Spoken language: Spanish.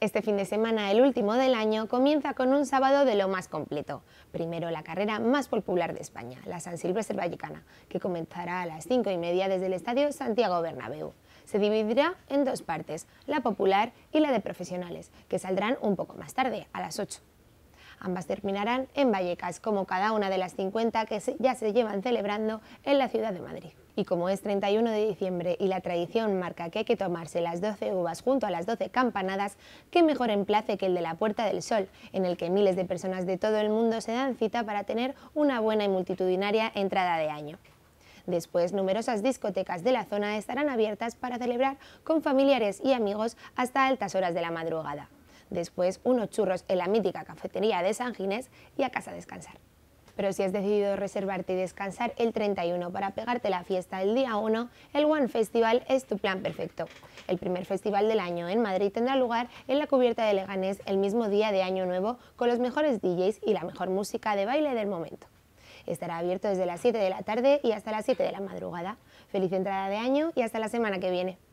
Este fin de semana, el último del año, comienza con un sábado de lo más completo. Primero, la carrera más popular de España, la San Silvestre Vallecana, que comenzará a las 5 y media desde el Estadio Santiago Bernabéu. Se dividirá en dos partes, la popular y la de profesionales, que saldrán un poco más tarde, a las 8. Ambas terminarán en Vallecas, como cada una de las 50 que ya se llevan celebrando en la ciudad de Madrid. Y como es 31 de diciembre y la tradición marca que hay que tomarse las 12 uvas junto a las 12 campanadas, qué mejor emplace que el de la Puerta del Sol, en el que miles de personas de todo el mundo se dan cita para tener una buena y multitudinaria entrada de año. Después, numerosas discotecas de la zona estarán abiertas para celebrar con familiares y amigos hasta altas horas de la madrugada después unos churros en la mítica cafetería de San Ginés y a casa a descansar. Pero si has decidido reservarte y descansar el 31 para pegarte la fiesta el día 1, el One Festival es tu plan perfecto. El primer festival del año en Madrid tendrá lugar en la cubierta de Leganés el mismo día de Año Nuevo con los mejores DJs y la mejor música de baile del momento. Estará abierto desde las 7 de la tarde y hasta las 7 de la madrugada. Feliz entrada de año y hasta la semana que viene.